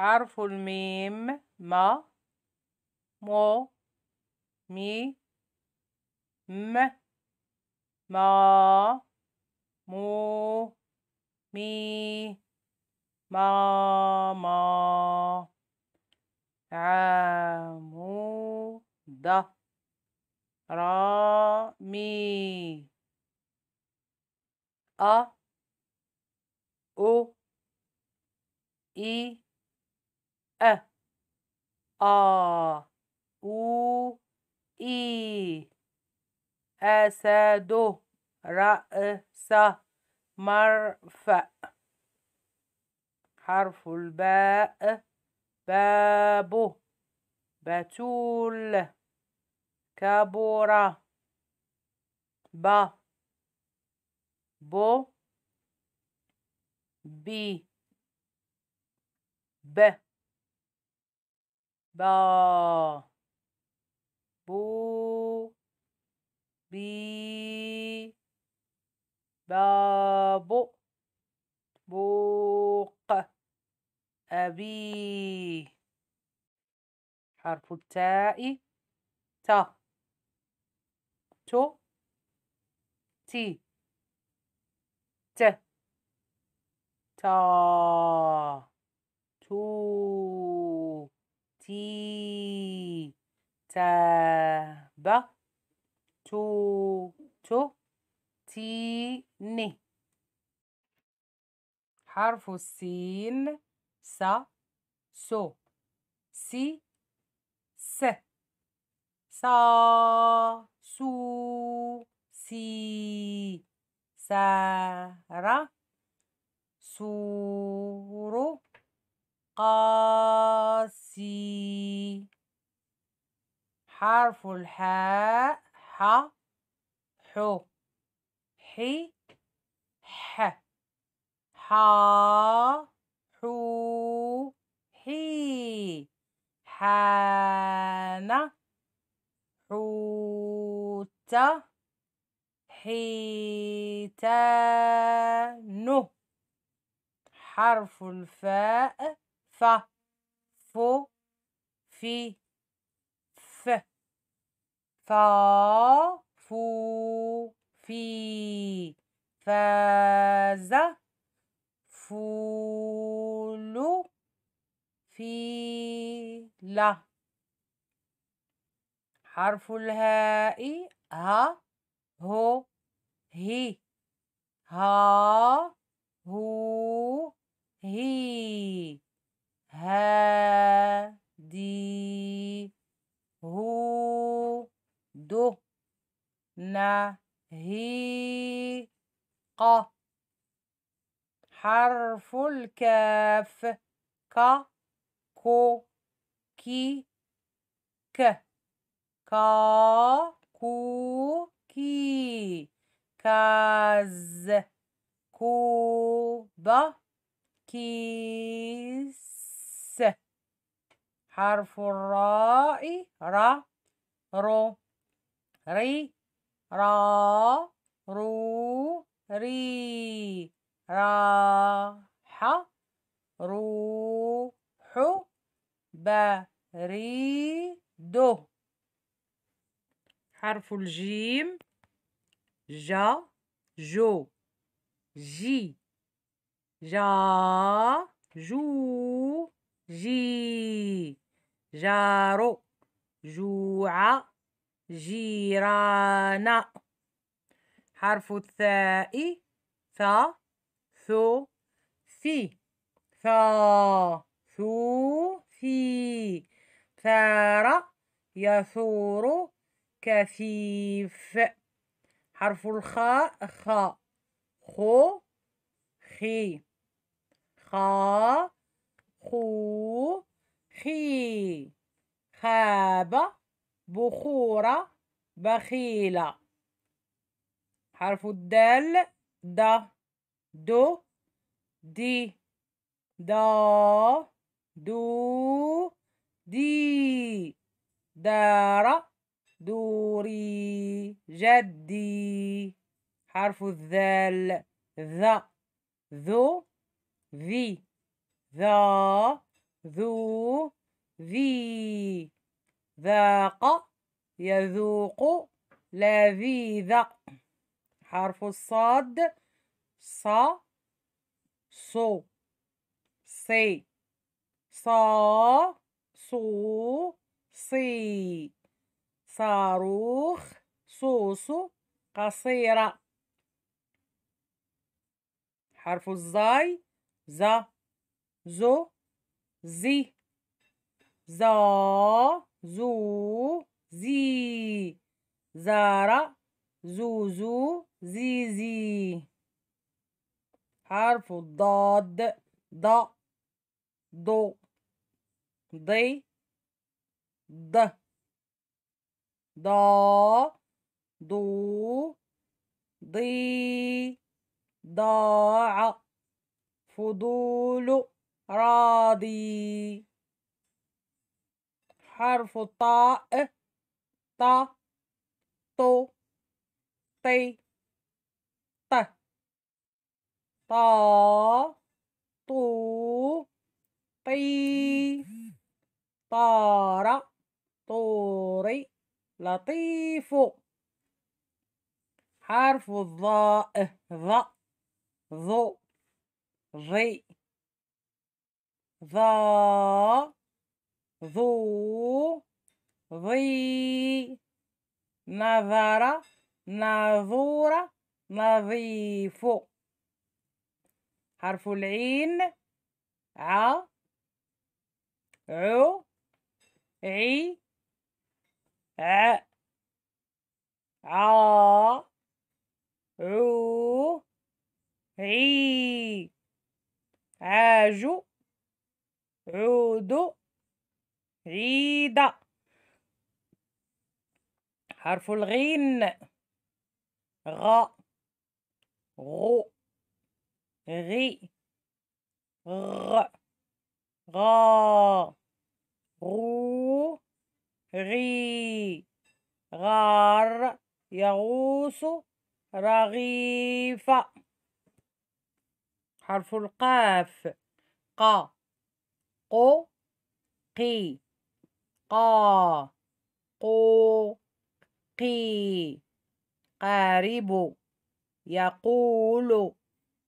حرف الميم ما مو مي م ما مو مي ماما عمود رامي أ أو إي أ آ أو إي أسد رأس مرفأ حرف الباء باب بتول كبر ب بو بي ب با بو بي بابو بوق أبي حرف التاء تا تو تي ت تا تو كتاب توت تيني حرف السين س سو سي س سا سو سي سارة سورو قا سي حرف الحاء ح حو حي ح ح حو حي حان حوت حيتان حرف الفاء ف فو في ف فا فو في فاز فول في لا حرف الهاء ها هو هي ها هو هي هادي هو دو نهي ق حرف الكاف ك كو كي ك كا كو كي كاز كوبا كيس حرف الراء را رو ري را رو ري را ح ب ري دو حرف الجيم جا جو جي جا جو جي جارو جوع جيران حرف الثاء ثا ثو في ثا ثو في ثار يثور كثيف حرف الخاء خا خو خي خا خو خي خاب بخورة بخيلة حرف الدال دا دو دي دا دو دي دار دوري جدي حرف الذال ذا ذو ذي ذا ذو ذي ذاق يذوق لذيذ حرف الصاد ص صو سي ص صو صي صاروخ صوص قصيرة حرف الزاي ز زو زي زا زو زي زارا زوزو زيزي حرف الضاد ض ضو ضي ض ضا ضو ضي ضاع فضول راضي حرف الطاء ط طو طي ط طا طو طي طار طوري لطيف حرف الضاء ظ ظو ظي ظا ظو ظي نظر نظور نظيف حرف العين ع عو عي ع حرف الغين غ غو غي غ غا غو غي غار يغوص رغيف حرف القاف ق قو قي قا قو باقي قارب يقول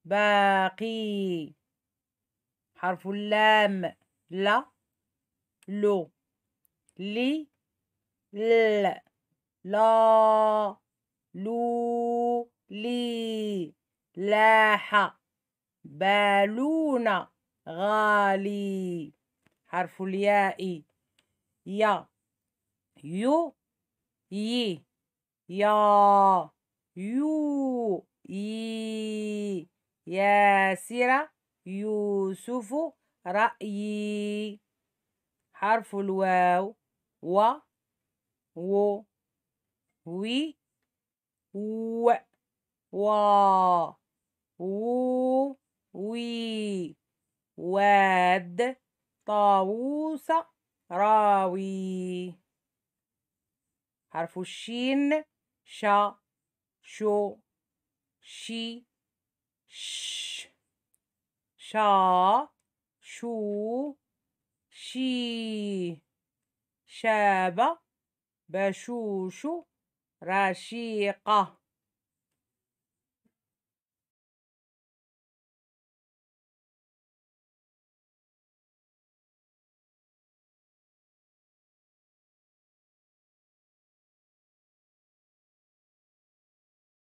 باقي حرف اللام لا لو لي ل لا لو لي لاح بالون غالي حرف الياء يا يو ي يا يو ي ياسر يوسف رأيي حرف الواو و و وي و وا و وي واد طاووس راوي حرف الشين شا شو شي ش شا شو شي شاب بشوش رشيقه